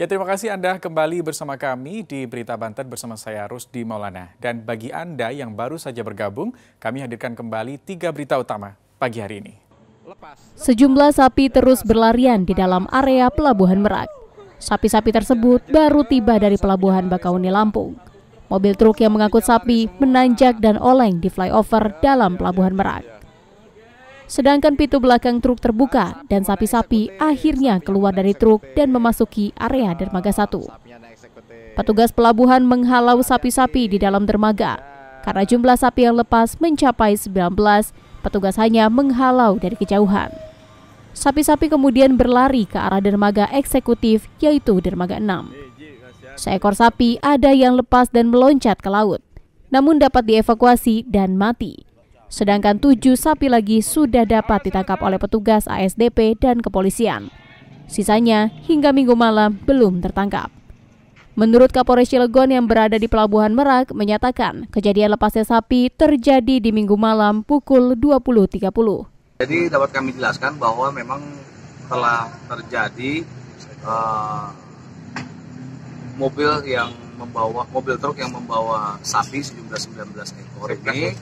Ya terima kasih Anda kembali bersama kami di Berita Banten bersama saya Rusdi Maulana. Dan bagi Anda yang baru saja bergabung, kami hadirkan kembali tiga berita utama pagi hari ini. Sejumlah sapi terus berlarian di dalam area Pelabuhan Merak. Sapi-sapi tersebut baru tiba dari Pelabuhan Bakauni Lampung. Mobil truk yang mengangkut sapi menanjak dan oleng di flyover dalam Pelabuhan Merak. Sedangkan pintu belakang truk terbuka dan sapi-sapi akhirnya keluar dari truk dan memasuki area dermaga satu. Petugas pelabuhan menghalau sapi-sapi di dalam dermaga. Karena jumlah sapi yang lepas mencapai 19, petugas hanya menghalau dari kejauhan. Sapi-sapi kemudian berlari ke arah dermaga eksekutif yaitu dermaga 6. Seekor sapi ada yang lepas dan meloncat ke laut, namun dapat dievakuasi dan mati sedangkan tujuh sapi lagi sudah dapat ditangkap oleh petugas ASDP dan kepolisian. Sisanya hingga minggu malam belum tertangkap. Menurut Kapolres Cilegon yang berada di Pelabuhan Merak menyatakan kejadian lepasnya sapi terjadi di minggu malam pukul 20.30. Jadi dapat kami jelaskan bahwa memang telah terjadi uh, mobil yang membawa mobil truk yang membawa sapi sejumlah 19 ekor ini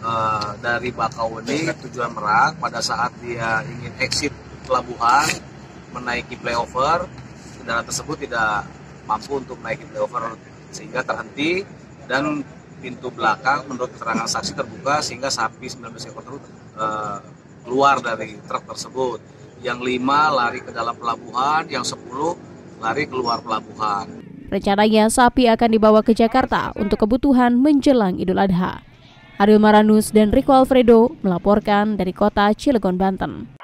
uh, dari Bakauheni tujuan Merak pada saat dia ingin exit pelabuhan menaiki playover kendaraan tersebut tidak mampu untuk menaiki playover sehingga terhenti dan pintu belakang menurut keterangan saksi terbuka sehingga sapi 19 ekor truk uh, eh, keluar dari truk tersebut yang lima lari ke dalam pelabuhan yang 10 lari keluar pelabuhan Rencananya sapi akan dibawa ke Jakarta untuk kebutuhan menjelang Idul Adha. Ariel Maranus dan Rico Alfredo melaporkan dari kota Cilegon, Banten.